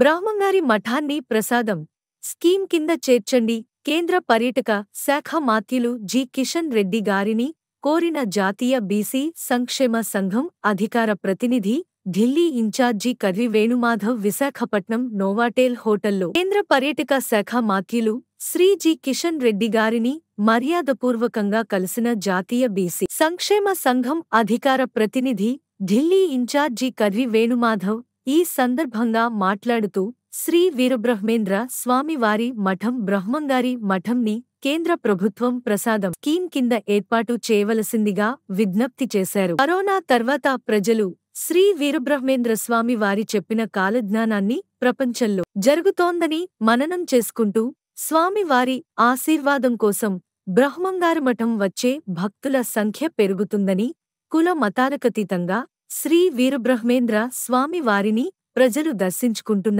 బ్రాహ్మంగారి మఠాన్ని ప్రసాదం స్కీమ్ కింద చేర్చండి కేంద్ర పర్యటక శాఖ మాత్యులు జి కిషన్ రెడ్డి గారిని కోరిన జాతీయ బీసీ సంక్షేమ సంఘం అధికార ప్రతినిధి ఢిల్లీ ఇన్ఛార్జీ కర్రి వేణుమాధవ్ విశాఖపట్నం నోవాటేల్ హోటల్లో కేంద్ర పర్యటక శాఖ మాత్యులు శ్రీ జి కిషన్ రెడ్డి గారిని మర్యాదపూర్వకంగా కలిసిన జాతీయ బీసీ సంక్షేమ సంఘం అధికార ప్రతినిధి ఢిల్లీ ఇన్ఛార్జీ కర్రి వేణుమాధవ్ ఈ సందర్భంగా మాట్లాడుతూ శ్రీ వీరబ్రహ్మేంద్ర స్వామివారి మఠం బ్రహ్మంగారి మఠంని కేంద్ర ప్రభుత్వం ప్రసాదం స్కీమ్ కింద ఏర్పాటు చేయవలసిందిగా విజ్ఞప్తి చేశారు కరోనా తర్వాత ప్రజలు శ్రీ వీరబ్రహ్మేంద్ర స్వామి వారి చెప్పిన కాలజ్ఞానాన్ని ప్రపంచంలో జరుగుతోందని మననం చేసుకుంటూ స్వామివారి ఆశీర్వాదం కోసం బ్రహ్మంగారు మఠం వచ్చే భక్తుల సంఖ్య పెరుగుతుందని కుల మతాలకతీతంగా శ్రీ వీరబ్రహ్మేంద్ర స్వామి వారిని ప్రజలు దర్శించుకుంటున్నారు